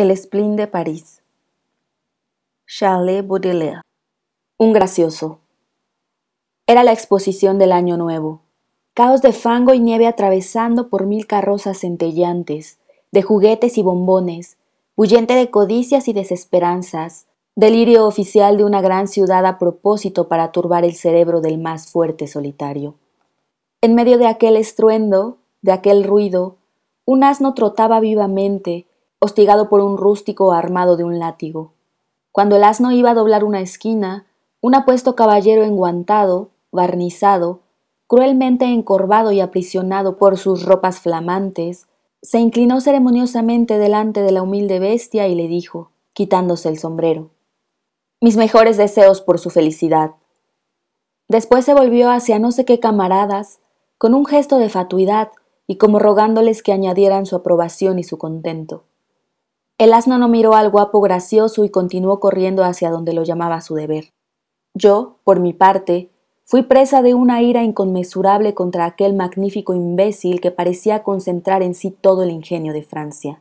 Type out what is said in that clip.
El spleen de París. Charles Baudelaire. Un gracioso. Era la exposición del Año Nuevo. Caos de fango y nieve atravesando por mil carrozas centellantes, de juguetes y bombones, huyente de codicias y desesperanzas, delirio oficial de una gran ciudad a propósito para turbar el cerebro del más fuerte solitario. En medio de aquel estruendo, de aquel ruido, un asno trotaba vivamente, hostigado por un rústico armado de un látigo. Cuando el asno iba a doblar una esquina, un apuesto caballero enguantado, barnizado, cruelmente encorvado y aprisionado por sus ropas flamantes, se inclinó ceremoniosamente delante de la humilde bestia y le dijo, quitándose el sombrero, Mis mejores deseos por su felicidad. Después se volvió hacia no sé qué camaradas, con un gesto de fatuidad y como rogándoles que añadieran su aprobación y su contento. El asno no miró al guapo gracioso y continuó corriendo hacia donde lo llamaba su deber. Yo, por mi parte, fui presa de una ira inconmensurable contra aquel magnífico imbécil que parecía concentrar en sí todo el ingenio de Francia.